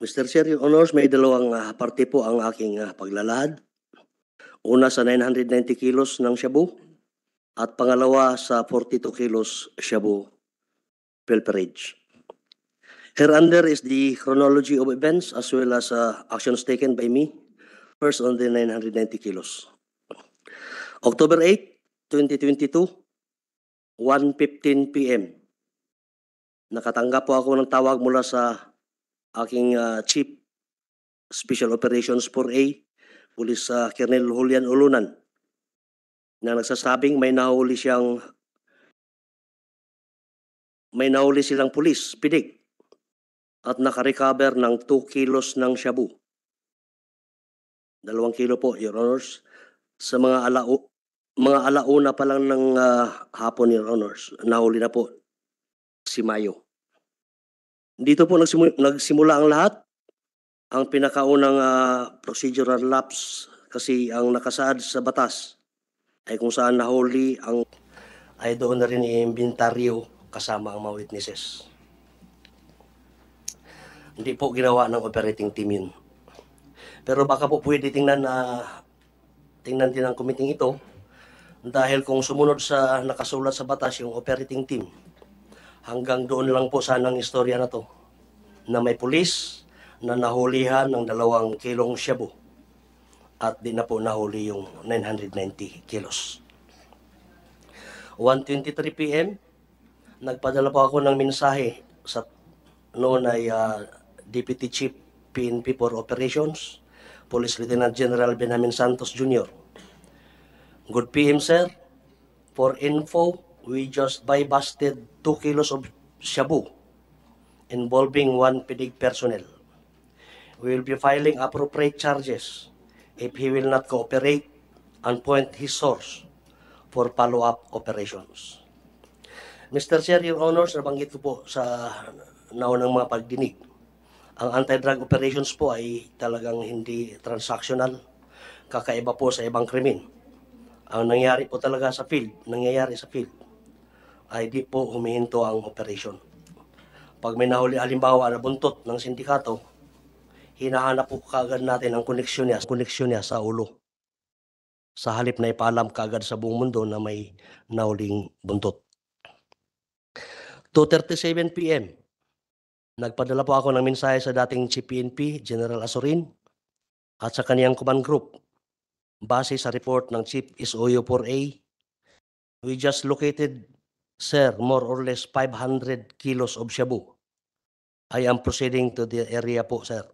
Mr. Chair, Your Honors, may dalawang uh, parte po ang aking uh, paglalahad. Una sa 990 kilos ng shabu at pangalawa sa 42 kilos shabu pilferage. under is the chronology of events as well as uh, actions taken by me. First on the 990 kilos. October 8, 2022, 1.15 p.m. Nakatanggap po ako ng tawag mula sa aking uh, Chief Special Operations 4A, Police uh, Colonel Julian Ulunan, na nagsasabing may nahuli siyang may nahuli silang pulis, pinig, at nakarecover ng 2 kilos ng shabu. 2 kilo po, Your Honors. Sa mga alao, mga alauna pa lang ng uh, hapon, Your Honors, nahuli na po si Mayo. Dito po nagsimula, nagsimula ang lahat. Ang pinakaunang uh, procedural lapse kasi ang nakasaad sa batas ay kung saan nahuli ang ay doon na rin i-inventaryo kasama ang mga witnesses. Hindi po ginawa ng operating team yun. Pero baka po pwede tingnan na uh, tingnan din ang committee ito dahil kung sumunod sa nakasulat sa batas yung operating team Hanggang doon lang po sana ang istorya na to. Na may pulis na nahulihan ng dalawang kilong shabu. At di na po nahuli yung 990 kilos. 1.23 p.m., nagpadala po ako ng mensahe sa noon ay uh, ah, DPT Chief PNP for Operations, Police Lieutenant General Benjamin Santos Jr. Good PM, sir. For info, we just buy busted 2 kilos of shabu involving one PDIG personnel. We will be filing appropriate charges if he will not cooperate and point his source for follow-up operations. Mr. Chair, Your Honors, nabanggit po sa naunang mga pagdinig. Ang anti-drug operations po ay talagang hindi transactional, kakaiba po sa ibang krimen. Ang nangyari po talaga sa field, nangyayari sa field ay di po humihinto ang operasyon. Pag may nahuli alimbawa na buntot ng sindikato, hinahanap po kagad natin ang koneksyon niya, koneksyon niya sa ulo. Sa halip na ipaalam kagad sa buong mundo na may nahuling buntot. 2.37 p.m. Nagpadala po ako ng mensahe sa dating CPNP, General Asorin, at sa kaniyang command group. Base sa report ng Chief SOU 4A, we just located Sir, more or less 500 kilos of shabu. I am proceeding to the area po, sir.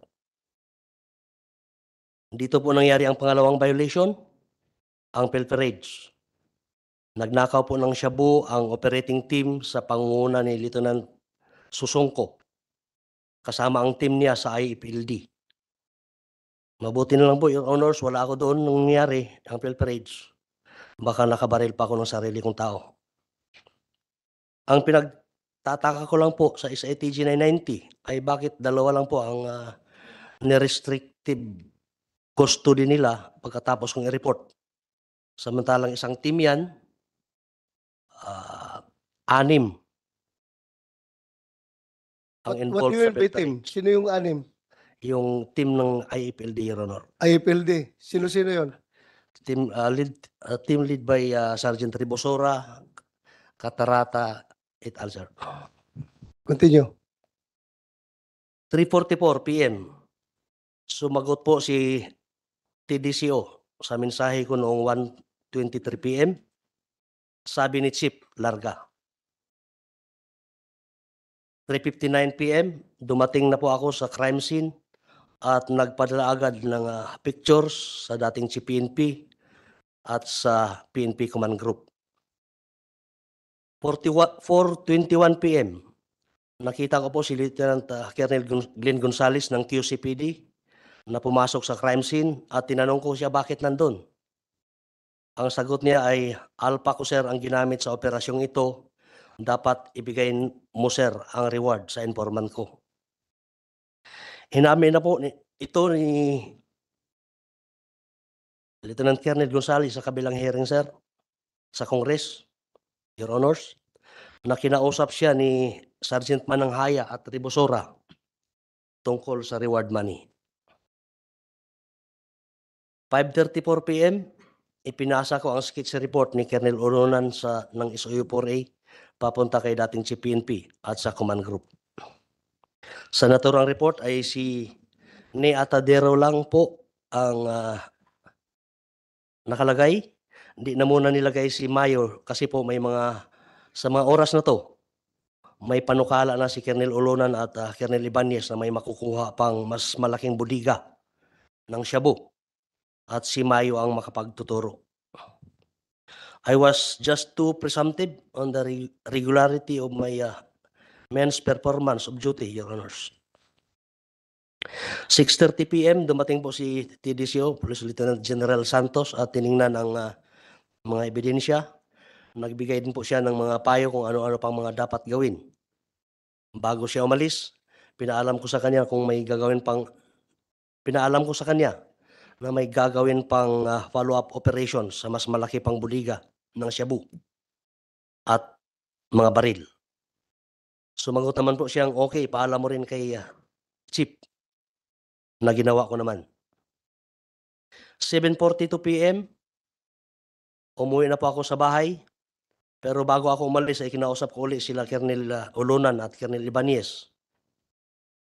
Dito po nangyari ang pangalawang violation, ang pilferage. Nagnakaw po ng shabu ang operating team sa pangunguna ni Lieutenant Susungko kasama ang team niya sa IFLD. Mabuti na lang po, Your Honors, wala ako doon nangyari ang pilferage. Baka nakabaril pa ako ng sarili kong tao. Ang pinagtataka ko lang po sa isa ATG 990 ay bakit dalawa lang po ang uh, nirestrictive custody nila pagkatapos kong i-report. Samantalang isang team yan, uh, anim ang involved what, what do you mean by team? Sino yung anim? Yung team ng IFLD, Your Honor. IFLD? Sino-sino yon? Team, uh, lead, uh, team lead by uh, Sergeant Ribosora, Katarata, It all, sir. Continue. 3.44 p.m. Sumagot po si TDCO sa mensahe ko noong 1.23 p.m. Sabi ni Chief, larga. 3.59 p.m., dumating na po ako sa crime scene at nagpadala agad ng uh, pictures sa dating si PNP at sa PNP Command Group. 4.21 p.m. Nakita ko po si Lieutenant uh, Colonel Glenn Gonzales ng QCPD na pumasok sa crime scene at tinanong ko siya bakit nandun. Ang sagot niya ay, Alpha ko sir ang ginamit sa operasyong ito, dapat ibigay mo sir ang reward sa informant ko. Hinamin na po ni, ito ni Lieutenant Colonel Gonzales sa kabilang hearing sir sa Congress. Your Honors, na kinausap siya ni Sergeant Mananghaya at Ribosora tungkol sa reward money. 5.34 p.m., ipinasa ko ang sketch report ni Colonel Urunan sa, ng SOU-4A papunta kay dating si PNP at sa command group. Sa naturang report ay si ni Atadero lang po ang uh, nakalagay hindi na muna nilagay si Mayor kasi po may mga, sa mga oras na to, may panukala na si Kernel Olonan at uh, Kernel Ibanez na may makukuha pang mas malaking budiga ng Shabu at si Mayo ang makapagtuturo. I was just too presumptive on the regularity of my uh, men's performance of duty, Your Honors. 6.30 p.m. dumating po si TDCO, Police Lieutenant General Santos at tiningnan ang uh, mga ebidensya. Nagbigay din po siya ng mga payo kung ano-ano pang mga dapat gawin. Bago siya umalis, pinaalam ko sa kanya kung may gagawin pang pinaalam ko sa kanya na may gagawin pang uh, follow-up operation sa mas malaki pang buliga ng Shabu at mga baril. Sumagot naman po siyang okay, paalam mo rin kay uh, Chip na ginawa ko naman. 7.42 p.m., umuwi na po ako sa bahay. Pero bago ako umalis ay kinausap ko ulit sila Kernel uh, Ulunan at Kernel Ibanez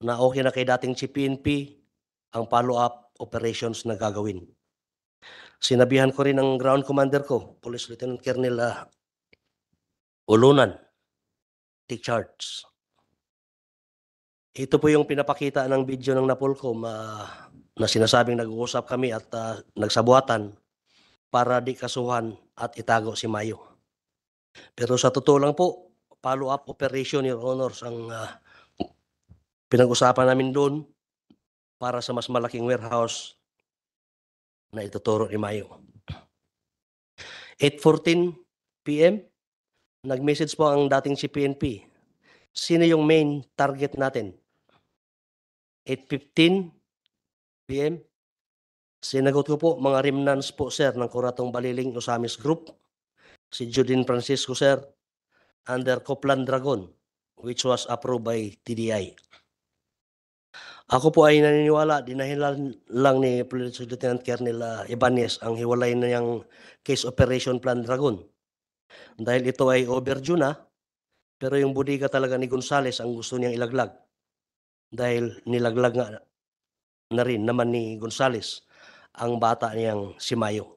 na okay na kay dating CPNP ang follow-up operations na gagawin. Sinabihan ko rin ang ground commander ko, Police Lieutenant Kernel uh, Ulunan, take charge. Ito po yung pinapakita ng video ng Napolcom uh, na sinasabing nag-uusap kami at uh, nagsabuatan para di kasuhan at itago si Mayo. Pero sa totoo lang po, follow-up operation, Your Honors, ang uh, pinag-usapan namin doon para sa mas malaking warehouse na ituturo ni Mayo. 8.14 p.m., nag-message po ang dating si PNP. Sino yung main target natin? 8.15 p.m., Sinagot ko po mga remnants po sir ng Kuratong Baliling Osamis Group. Si Judin Francisco sir under Copland Dragon which was approved by TDI. Ako po ay naniniwala, dinahilan lang ni Police Lieutenant Colonel uh, Ibanez ang hiwalay na niyang case operation plan Dragon. Dahil ito ay overdue na, pero yung budiga talaga ni Gonzales ang gusto niyang ilaglag. Dahil nilaglag nga na rin naman ni Gonzales ang bata niyang si Mayong.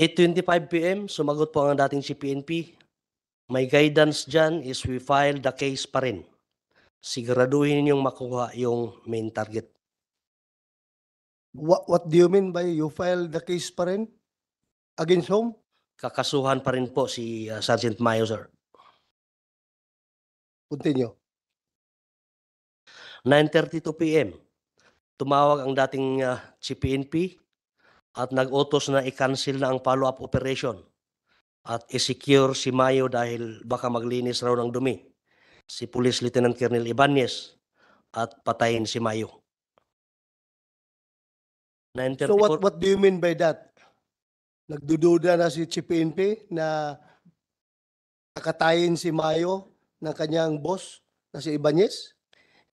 8.25 p.m., sumagot po ang dating si PNP. My guidance dyan is we file the case pa rin. Siguraduhin ninyong makuha yung main target. What, what do you mean by you file the case pa rin? Against whom? Kakasuhan pa rin po si uh, Sergeant Mayo, sir. Continue. 9.32 p.m tumawag ang dating uh, ah, CPNP at nag-utos na i-cancel na ang follow-up operation at i-secure si Mayo dahil baka maglinis raw ng dumi si Police Lieutenant Colonel Ibanez at patayin si Mayo. So what what do you mean by that? Nagdududa na si CPNP na kakatayin si Mayo ng kanyang boss na si Ibanez?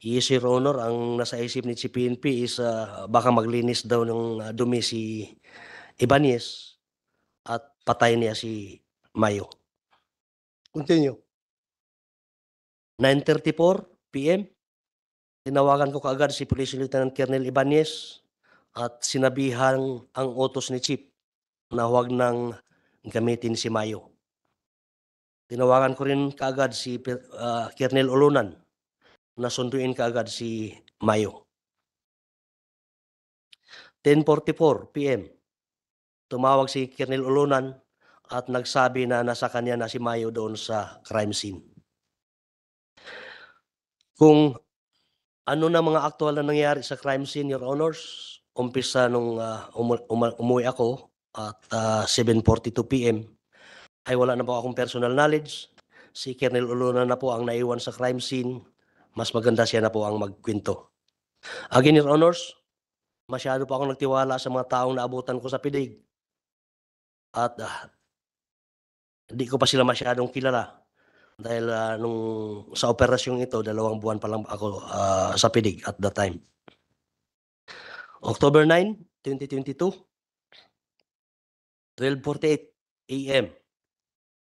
Yes, Your Honor, ang nasa isip ni si PNP is uh, baka maglinis daw ng uh, dumi si Ibanez at patay niya si Mayo. Continue. 9.34 p.m., tinawagan ko kaagad si Police Lieutenant Colonel Ibanez at sinabihan ang otos ni Chief na huwag nang gamitin si Mayo. Tinawagan ko rin kaagad si uh, Colonel Olunan nasunduin kaagad si Mayo. 10.44 p.m. Tumawag si Kernel Ulunan at nagsabi na nasa kanya na si Mayo doon sa crime scene. Kung ano na mga aktual na nangyari sa crime scene, Your Honors, umpisa nung uh, umu- umu- umuwi ako at uh, 7.42 p.m. ay wala na po akong personal knowledge. Si Kernel Ulunan na po ang naiwan sa crime scene mas maganda siya na po ang magkwento. Again, Your Honors, masyado po akong nagtiwala sa mga taong naabutan ko sa pidig. At uh, ah, hindi ko pa sila masyadong kilala. Dahil uh, nung sa operasyong ito, dalawang buwan pa lang ako uh, sa pidig at that time. October 9, 2022, 12.48 a.m.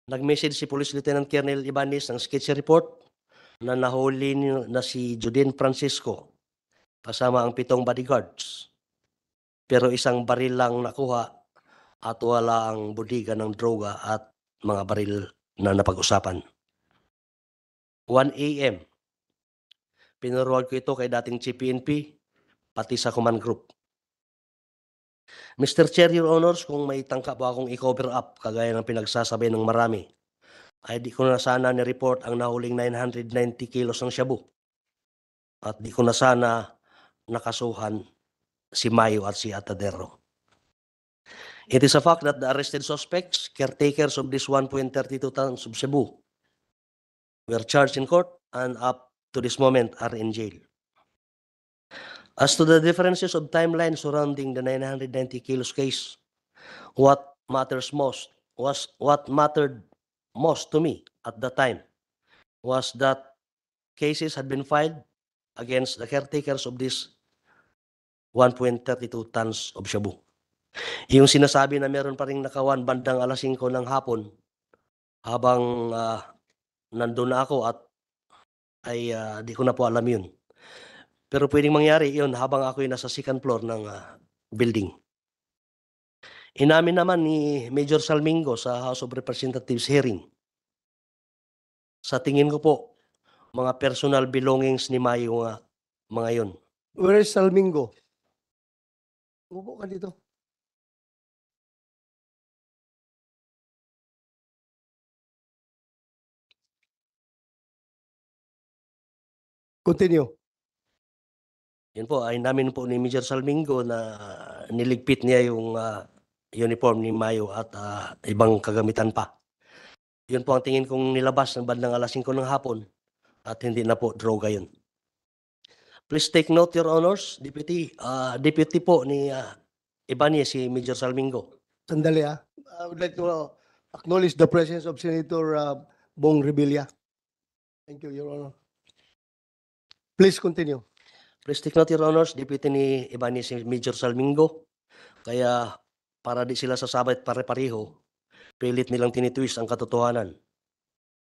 Nag-message si Police Lieutenant Colonel Ibanez ng sketchy report na nahuli na si Judin Francisco kasama ang pitong bodyguards. Pero isang baril lang nakuha at wala ang budiga ng droga at mga baril na napag-usapan. 1 a.m. Pinuruan ko ito kay dating CPNP pati sa command group. Mr. Chair, Your Honors, kung may tangka ba akong i-cover up kagaya ng pinagsasabi ng marami, ay di ko na sana ni-report ang nahuling 990 kilos ng shabu. At di ko na sana nakasuhan si Mayo at si Atadero. It is a fact that the arrested suspects, caretakers of this 1.32 tons of Cebu, were charged in court and up to this moment are in jail. As to the differences of timeline surrounding the 990 kilos case, what matters most was what mattered most to me at that time was that cases had been filed against the caretakers of this 1.32 tons of shabu. Yung sinasabi na meron pa rin nakawan bandang alas 5 ng hapon habang uh, nandun na ako at ay uh, di ko na po alam yun. Pero pwedeng mangyari yun habang ako'y nasa second floor ng uh, building. Inamin naman ni Major Salmingo sa House of Representatives hearing. Sa tingin ko po, mga personal belongings ni Mayo nga, mga yon. Where is Salmingo? Upo ka dito. Continue. Yan po, ay namin po ni Major Salmingo na niligpit niya yung uh, uniform ni Mayo at uh, ibang kagamitan pa. Yun po ang tingin kong nilabas ng bandang alas 5 ng hapon at hindi na po droga yun. Please take note, Your Honors, Deputy, uh, Deputy po ni uh, ah, Ibanez, si Major Salmingo. Sandali ah. I would like to uh, acknowledge the presence of Senator uh, Bong Revilla. Thank you, Your Honor. Please continue. Please take note, Your Honors, Deputy ni Ibanez, si Major Salmingo. Kaya para di sila sasabay pare-pareho, pilit nilang tinitwist ang katotohanan.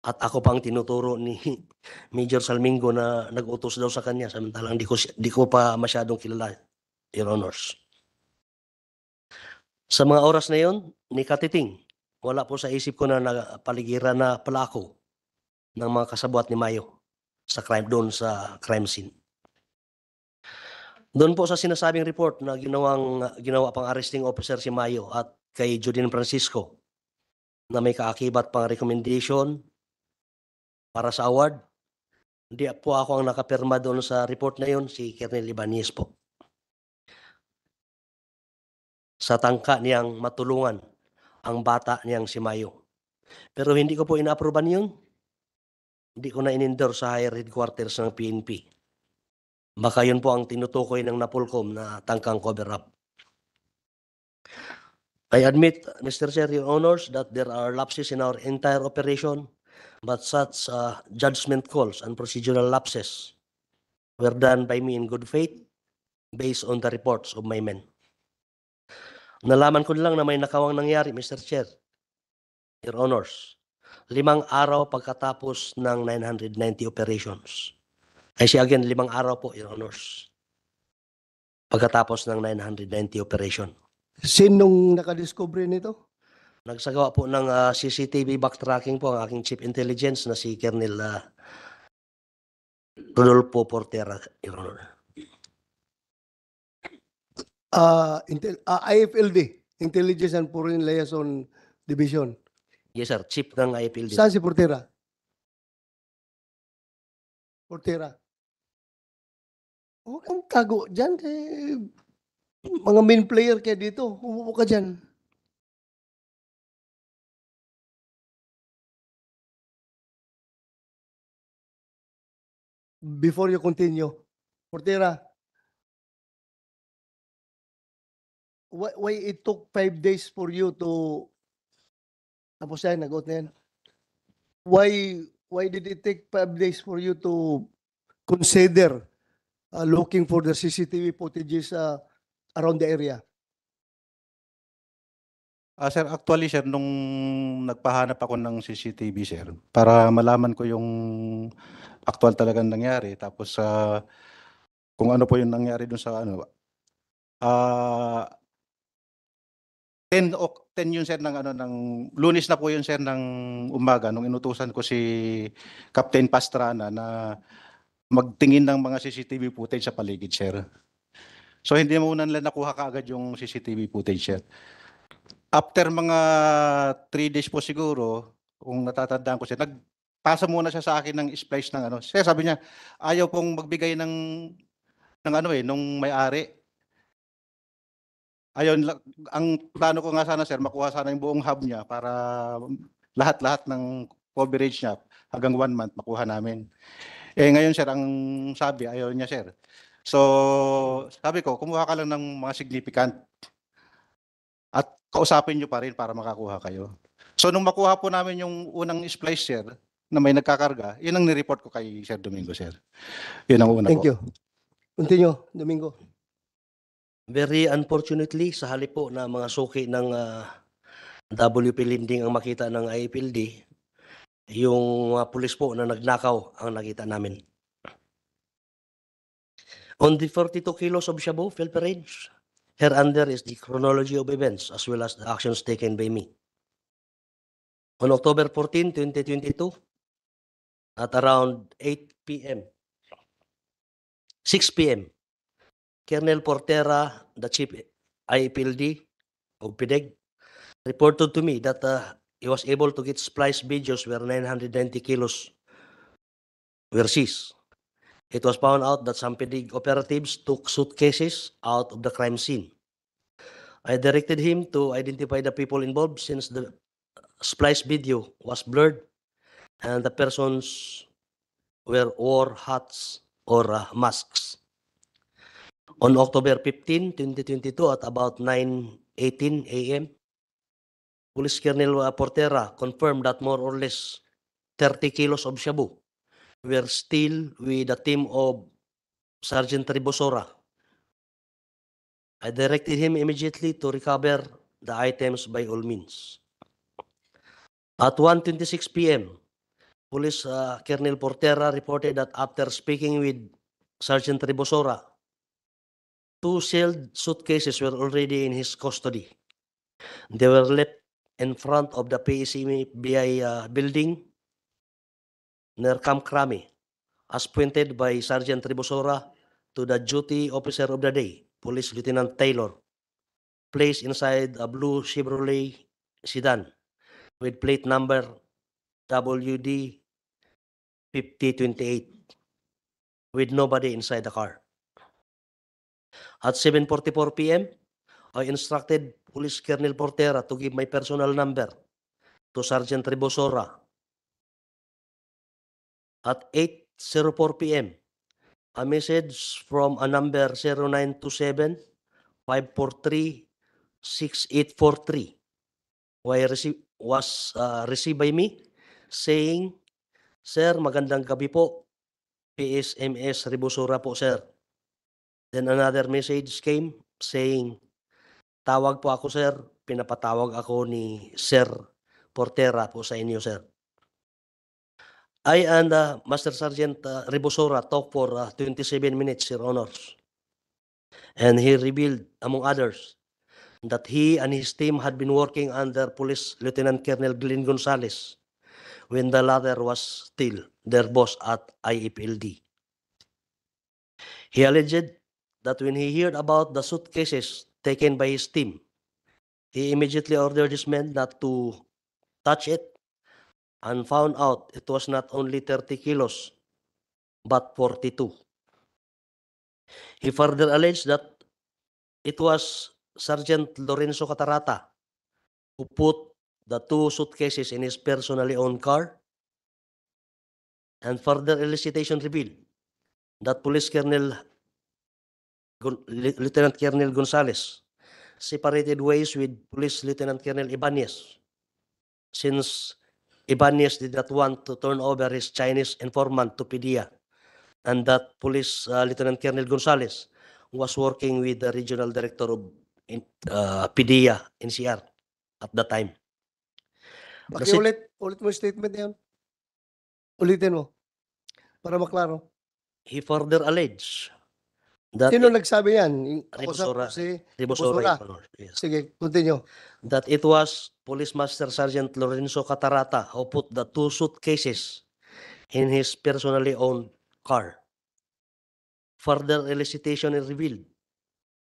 At ako pang tinuturo ni Major Salmingo na nag-utos daw sa kanya samantalang di ko, di ko pa masyadong kilala, Your Honors. Sa mga oras na yon, ni Katiting, wala po sa isip ko na paligiran na pala ako ng mga kasabwat ni Mayo sa crime doon sa crime scene. Doon po sa sinasabing report na ginawang ginawa pang arresting officer si Mayo at kay Judin Francisco na may kaakibat pang recommendation para sa award. Hindi po ako ang nakapirma doon sa report na yon, si Kernel Ibanez po. Sa tangka niyang matulungan ang bata niyang si Mayo. Pero hindi ko po inaaproban yun. Hindi ko na inendorse sa higher headquarters ng PNP. Baka yun po ang tinutukoy ng Napolcom na tangkang cover-up. I admit, Mr. Chair, Honors, that there are lapses in our entire operation, but such uh, judgment calls and procedural lapses were done by me in good faith based on the reports of my men. Nalaman ko lang na may nakawang nangyari, Mr. Chair, Your Honors, limang araw pagkatapos ng 990 operations. Ay siya again, limang araw po, Your Honors. Pagkatapos ng 990 operation. Sinong nakadiscovery nito? Nagsagawa po ng ah, CCTV backtracking po ang aking chief intelligence na si Colonel ah, Rodolfo Portera, Your Honor. Ah, intel- ah, IFLD, Intelligence and Foreign Liaison Division. Yes, sir. Chief ng IFLD. Saan si Portera? Portera. Huwag oh, kang tago dyan. Kay... Eh. Mga main player kaya dito. Umupo ka dyan. Before you continue, Portera, why, why it took five days for you to tapos yan, nag na yan. Why, why did it take five days for you to consider uh, looking for the CCTV footages uh, around the area? Uh, sir, actually sir, nung nagpahanap ako ng CCTV sir, para malaman ko yung actual talagang nangyari. Tapos uh, kung ano po yung nangyari dun sa ano. Uh, 10, o, 10 yun sir ng ano ng lunes na po yun sir ng umaga nung inutusan ko si Captain Pastrana na magtingin ng mga CCTV footage sa paligid, sir. So hindi mo nila nakuha kaagad yung CCTV footage, sir. After mga 3 days po siguro, kung natatandaan ko siya, nagpasa muna siya sa akin ng splice ng ano. Siya sabi niya, ayaw pong magbigay ng ng ano eh, nung may-ari. Ayun, ang plano ko nga sana sir, makuha sana yung buong hub niya para lahat-lahat ng coverage niya hanggang one month makuha namin. Eh ngayon sir, ang sabi, ayaw niya sir. So sabi ko, kumuha ka lang ng mga significant at kausapin niyo pa rin para makakuha kayo. So nung makuha po namin yung unang splicer na may nagkakarga, yun ang nireport ko kay Sir Domingo, sir. Yun ang una Thank po. Thank you. Continue, Domingo. Very unfortunately, sa halip po na mga suki ng uh, ah, WP Linding ang makita ng IPLD, yung mga pulis po na nagnakaw ang nakita namin. On the 42 kilos of Shabu, Phil Parades, here under is the chronology of events as well as the actions taken by me. On October 14, 2022, at around 8 p.m., 6 p.m., Colonel Portera, the chief IPLD of PIDEG, reported to me that uh, he was able to get splice videos where 990 kilos were seized. It was found out that some PDIG operatives took suitcases out of the crime scene. I directed him to identify the people involved since the splice video was blurred and the persons were wore hats or uh, masks. On October 15, 2022 at about 9.18 a.m., Police Colonel Portera confirmed that more or less 30 kilos of shabu were still with the team of Sergeant Ribosora. I directed him immediately to recover the items by all means. At 1.26 p.m., Police uh, Colonel Portera reported that after speaking with Sergeant Ribosora, two sealed suitcases were already in his custody. They were left in front of the PSMBI uh, building near Camp Krami, as pointed by Sergeant Tribusora to the duty officer of the day, Police Lieutenant Taylor, placed inside a blue Chevrolet sedan with plate number WD 5028 with nobody inside the car. At 7.44 p.m., I instructed Police Colonel Portera to give my personal number to Sergeant Ribosora at 8.04 p.m. A message from a number 0927 543 6843 was uh, received by me saying, Sir, magandang gabi po. PSMS Ribosura po, sir. Then another message came saying, Tawag po ako, sir. Pinapatawag ako ni Sir Portera po sa inyo, sir. I and uh, Master Sergeant uh, Ribosora talked for uh, 27 minutes, Sir Honors. And he revealed, among others, that he and his team had been working under Police Lieutenant Colonel Glenn Gonzalez when the latter was still their boss at IFLD. He alleged that when he heard about the suitcases taken by his team. He immediately ordered his men not to touch it and found out it was not only 30 kilos but 42. He further alleged that it was Sergeant Lorenzo Catarata who put the two suitcases in his personally owned car and further elicitation revealed that Police Colonel Lieutenant Colonel Gonzales, separated ways with Police Lieutenant Colonel Ibanez, since Ibanez did not want to turn over his Chinese informant to PDEA, and that Police uh, Lieutenant Colonel Gonzales was working with the Regional Director of uh, PDEA, NCR, at that time. Kasi, okay, ulit, ulit mo statement na yun. Ulitin mo. Para maklaro. He further alleged That Sino it, nagsabi yan? Ribosora. Si Ribosora. Yes. Sige, continue. That it was Police Master Sergeant Lorenzo Catarata who put the two suitcases in his personally owned car. Further elicitation is revealed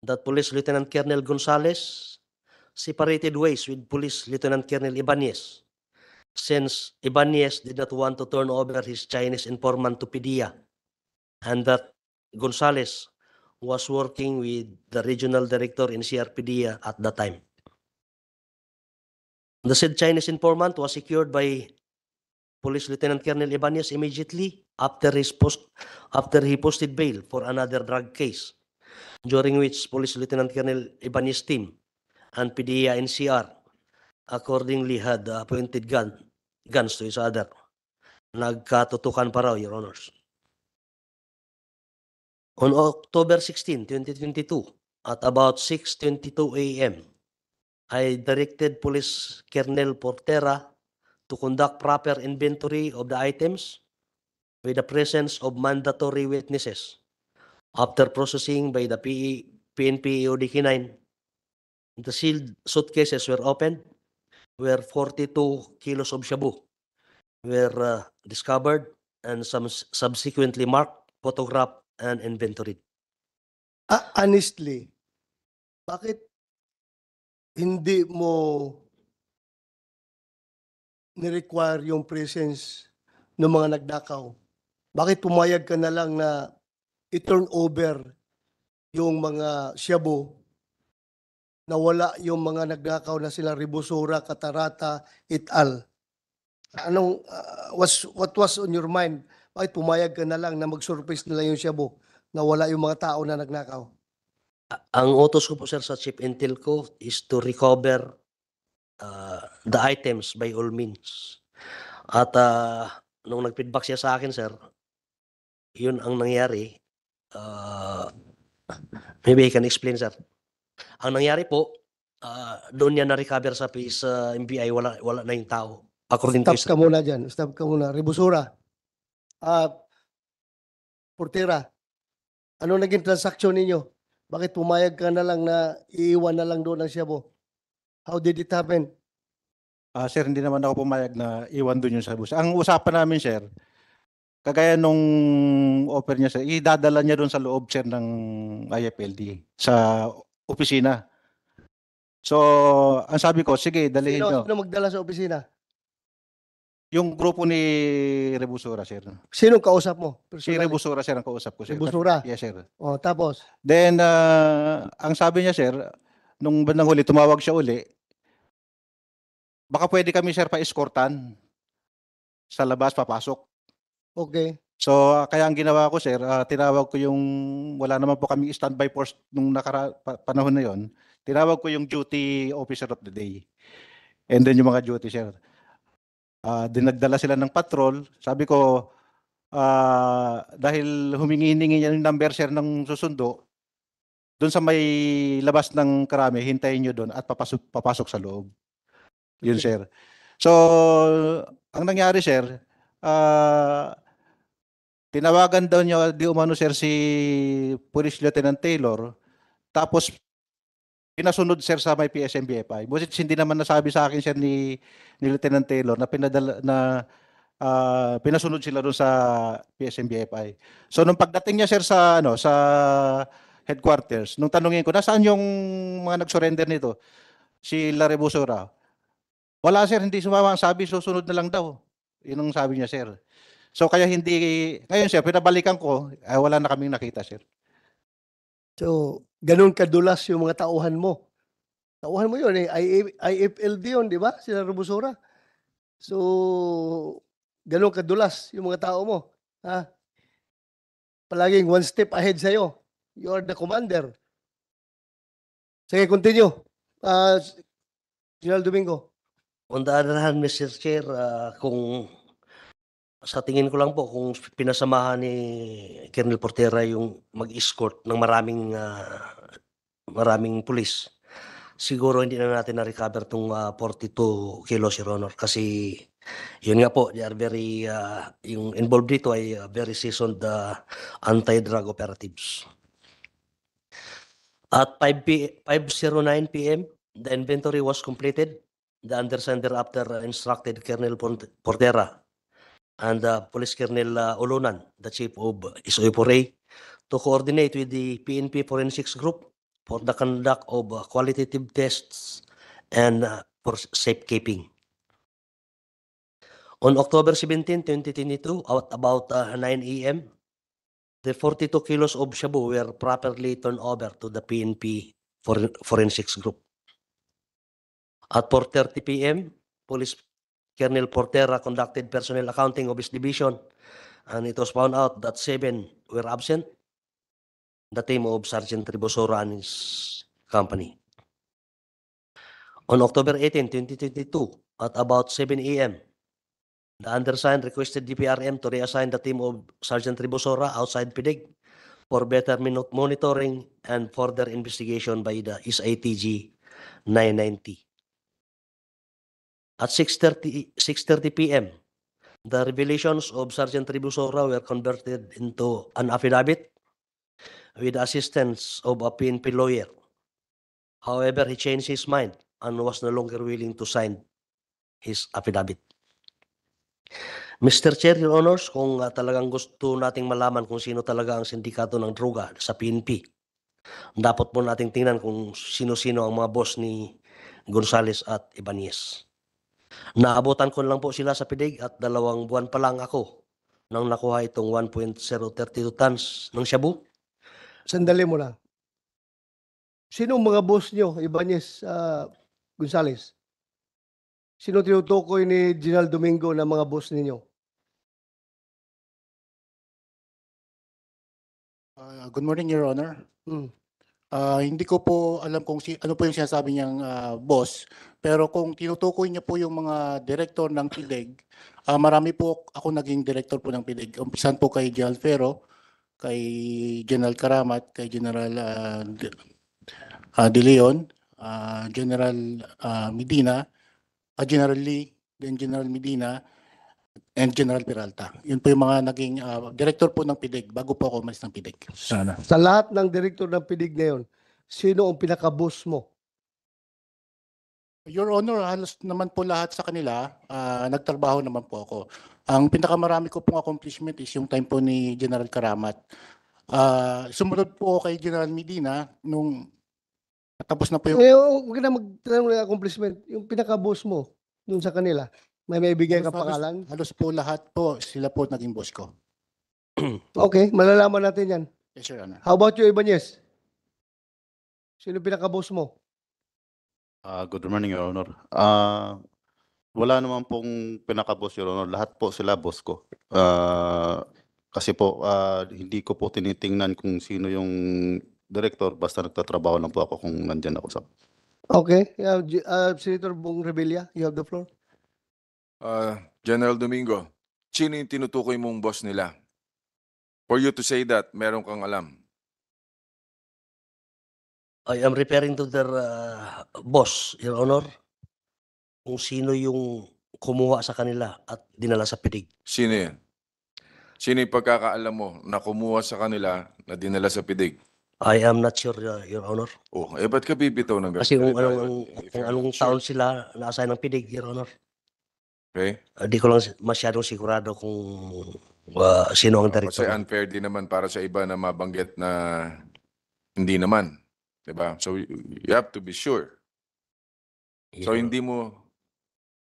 that Police Lieutenant Colonel Gonzalez separated ways with Police Lieutenant Colonel Ibanez since Ibanez did not want to turn over his Chinese informant to Pedia and that Gonzalez was working with the regional director in CRPD at that time. The said Chinese informant was secured by Police Lieutenant Colonel Ibanez immediately after, his post, after he posted bail for another drug case, during which Police Lieutenant Colonel Ibanez team and PDEA NCR accordingly had appointed gun, guns to each other. Nagkatutukan pa raw, Your Honors. On October 16, 2022, at about 6.22 a.m., I directed Police Colonel Portera to conduct proper inventory of the items with the presence of mandatory witnesses. After processing by the PE, PNP ODK9, the sealed suitcases were opened where 42 kilos of shabu were uh, discovered and some subsequently marked, photographed, an inventory? Ah, honestly, bakit hindi mo nirequire yung presence ng mga nagdakaw? Bakit pumayag ka na lang na i-turn over yung mga shabu na wala yung mga nagdakaw na sila Ribosura, Katarata, et al. Anong, uh, was, what was on your mind bakit pumayag ka na lang na mag-surface na lang yung Shabu na wala yung mga tao na nagnakaw? Ang utos ko po sir sa Chief Intel ko is to recover uh, the items by all means. At uh, nung nag-feedback siya sa akin sir, yun ang nangyari. Uh, maybe I can explain sir. Ang nangyari po, uh, doon niya na-recover sa, sa uh, MBI, wala, wala na yung tao. According Stop to ka muna dyan. Stop ka muna. Rebusura uh, Portera, ano naging transaksyon ninyo? Bakit pumayag ka na lang na iiwan na lang doon ang Shabu? How did it happen? Uh, sir, hindi naman ako pumayag na iwan doon yung Shabu. Ang usapan namin, sir, kagaya nung offer niya, sir, idadala niya doon sa loob, sir, ng IFLD sa opisina. So, ang sabi ko, sige, dalhin nyo. Sino magdala sa opisina? Yung grupo ni Rebusura, sir. Sinong kausap mo? Si Personally? Rebusura, sir, ang kausap ko, sir. Rebusura? Yes, sir. Oh, tapos, Then, ah, ang sabi niya, sir, nung bandang huli, tumawag siya uli, baka pwede kami, sir, pa-escortan sa labas, papasok. okay. So, ah, kaya ang ginawa ko, sir, ah, tinawag ko yung, wala naman po kami standby force nung nakara, pa- panahon na yon. Tinawag ko yung duty officer of the day. And then yung mga duty, sir. Uh, ah, dinagdala sila ng patrol. Sabi ko, uh, dahil humingi-hingi yung number share ng susundo, doon sa may labas ng karami, hintayin niyo doon at papasok, papasok sa loob. Yun, sir. So, ang nangyari, sir, uh, tinawagan daw niyo di umano, sir, si Police Lieutenant Taylor. Tapos, pinasunod sir sa may PSMBFI. Busit hindi naman nasabi sa akin sir ni, ni Lieutenant Taylor na pinadala na uh, pinasunod sila doon sa PSMBFI. So nung pagdating niya sir sa ano sa headquarters, nung tanungin ko nasaan yung mga nag-surrender nito? Si Larebuso raw. Wala sir, hindi sumama ang sabi, susunod na lang daw. Yun ang sabi niya sir. So kaya hindi ngayon sir, pinabalikan ko, ay eh, wala na kaming nakita sir. So ganun kadulas yung mga tauhan mo. Tauhan mo yun eh. IFLD yun, di ba? Sila Rubusora. So, ganun kadulas yung mga tao mo. Ha? Palaging one step ahead sa'yo. You are the commander. Sige, continue. Uh, General Domingo. On the other hand, Mr. Chair, uh, kung sa tingin ko lang po, kung pinasamahan ni Colonel Portera yung mag-escort ng maraming ah, maraming pulis, siguro hindi na natin na-recover itong 42 ah, kilos, Your Honor. Kasi yun nga po, they are very, ah, yung involved dito ay ah, very seasoned ah, anti-drug operatives. At 5 p- 5.09 p.m., the inventory was completed. The undersender after instructed Colonel Portera and uh, Police Colonel uh, Olonan, the Chief of Isoy to coordinate with the PNP Forensics Group for the conduct of uh, qualitative tests and uh, for safekeeping. On October 17, 2022, at about uh, 9 a.m., the 42 kilos of shabu were properly turned over to the PNP for Forensics Group. At 4.30 p.m., Police Colonel Portera conducted personnel accounting of his division, and it was found out that seven were absent. The team of Sergeant Tribosora and his company. On October 18, 2022, at about 7 a.m., the undersigned requested DPRM to reassign the team of Sergeant Tribosora outside PIDIG for better minute monitoring and further investigation by the SITG 990. At 6.30, 6.30 p.m., the revelations of Sergeant Tribusora were converted into an affidavit with the assistance of a PNP lawyer. However, he changed his mind and was no longer willing to sign his affidavit. Mr. Chair, Your Honors, kung uh, talagang gusto nating malaman kung sino talaga ang sindikato ng droga sa PNP, dapat po nating tingnan kung sino-sino ang mga boss ni Gonzales at Ibanez. Naabutan ko lang po sila sa pidig at dalawang buwan pa lang ako nang nakuha itong 1.032 tons ng shabu. Sandali mo lang. Sino mga boss nyo, Ibanez uh, Gonzales? Sino tinutukoy ni General Domingo na mga boss ninyo? Uh, good morning, Your Honor. Mm. Uh, hindi ko po alam kung si, ano po yung sinasabi niyang uh, boss, pero kung tinutukoy niya po yung mga director ng PDEG, uh, ah, marami po ako naging director po ng PDEG. Umpisan po kay General Ferro, kay General Karamat, kay General uh, De, uh, De Leon, uh, General uh, Medina, uh, General Lee, then General Medina, and General Peralta. Yun po yung mga naging uh, director po ng PIDIG e bago po ako umalis ng PIDIG. E Sana. Sa lahat ng director ng PIDIG e ngayon, sino ang pinaka-boss mo? Your Honor, halos naman po lahat sa kanila, uh, nagtrabaho naman po ako. Ang pinakamarami ko pong accomplishment is yung time po ni General Karamat. Uh, sumunod po kay General Medina nung tapos na po yung... Eh, oh, huwag na magtanong ng accomplishment. Yung pinaka-boss mo dun sa kanila. May maibigay ka Halos- pangalan? Halos po lahat po, sila po naging boss ko. Okay, malalaman natin yan. Yes, Your Honor. How about you, Ibanez? Sino pinaka-boss mo? Ah, good morning, Your Honor. Ah, wala naman pong pinaka-boss, Your Honor. Lahat po sila boss ko. Ah, kasi po, ah, hindi ko po tinitingnan kung sino yung director. Basta nagtatrabaho lang po ako kung nandyan ako sa... Okay, uh, G- uh, Senator Bong Revilla, you have the floor. Uh, General Domingo, sino yung tinutukoy mong boss nila? For you to say that, meron kang alam. I am referring to their uh, boss, Your Honor. Kung sino yung kumuha sa kanila at dinala sa pitig. Sino yan? Sino yung pagkakaalam mo na kumuha sa kanila na dinala sa pidig? I am not sure, uh, Your Honor. Oh, eh ba't ka bibitaw ng ganito? Kasi kung eh, anong, eh, kung anong taon sila na-assign ng pidig, Your Honor. Okay? Hindi ah, ko lang masyadong sigurado kung uh, sino ang director. Kasi unfair din naman para sa iba na mabanggit na hindi naman. Diba? So you have to be sure. So hindi mo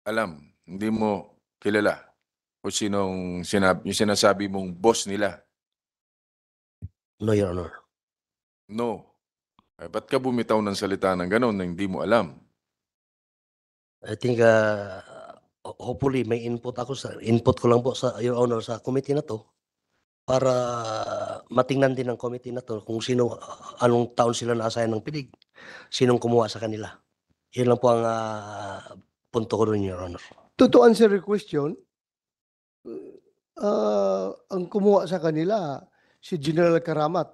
alam, hindi mo kilala kung sinong sinab yung sinasabi mong boss nila. No, Your Honor. No. Eh, ba't ka bumitaw ng salita ng gano'n na hindi mo alam? I think uh, hopefully may input ako sa input ko lang po sa your honor sa committee na to para matingnan din ng committee na to kung sino anong taon sila na-assign ng pilig, sinong kumuha sa kanila. Yun lang po ang uh, punto ko rin, Your Honor. To, to answer your question, uh, ah, ang kumuha sa kanila, si General Karamat.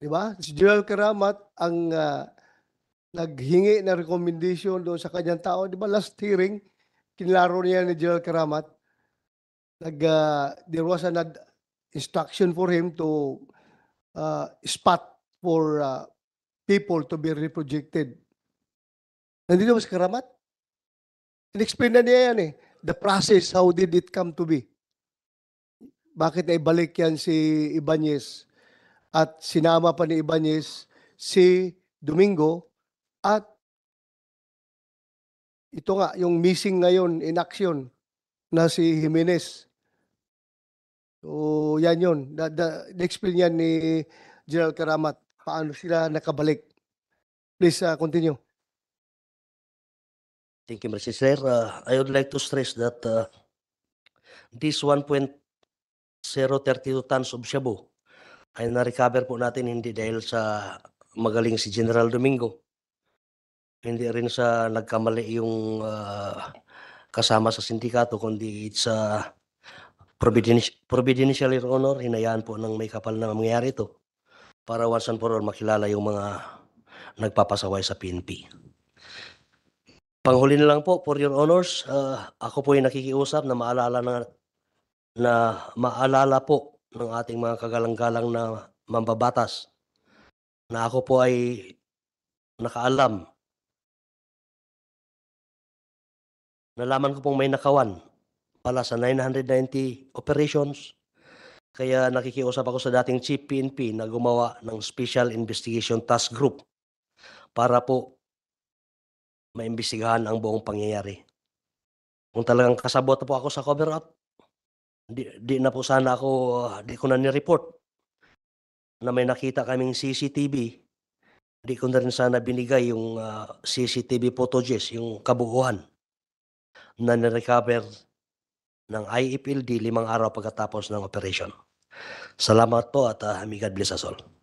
Di ba? Si General Karamat ang uh, naghingi na recommendation doon sa kanyang tao. Di ba last hearing, kinlaro niya ni Gerald Karamat. Nag, uh, there was an instruction for him to uh, spot for uh, people to be reprojected. Nandito ba si Karamat? In-explain na niya yan eh. The process, how did it come to be? Bakit naibalik yan si Ibanez? At sinama pa ni Ibanez si Domingo at ito nga, yung missing ngayon in action na si Jimenez. So, yan yun. The, the, the explain yan ni General Karamat. Paano sila nakabalik. Please uh, continue. Thank you, Mr. Sir. Uh, I would like to stress that uh, this 1.032 tons of shabu ay na-recover po natin hindi dahil sa magaling si General Domingo hindi rin sa nagkamali yung ah, kasama sa sindikato kundi it's ah, providenti- providential honor hinayaan po ng may kapal na mangyari ito para once and for all makilala yung mga nagpapasaway sa PNP. Panghuli na lang po for your honors, ah, ako po yung nakikiusap na maalala na na maalala po ng ating mga kagalang-galang na mambabatas na ako po ay nakaalam Nalaman ko pong may nakawan pala sa 990 operations. Kaya nakikiusap ako sa dating Chief PNP na gumawa ng Special Investigation Task Group para po maimbestigahan ang buong pangyayari. Kung talagang kasabot po ako sa cover up, di, di na po sana ako, di ko na ni-report na may nakita kaming CCTV di ko na rin sana binigay yung uh, ah, CCTV footages, yung kabuuan na nirecover ng IFLD limang araw pagkatapos ng operation. Salamat po at uh, may God bless us all.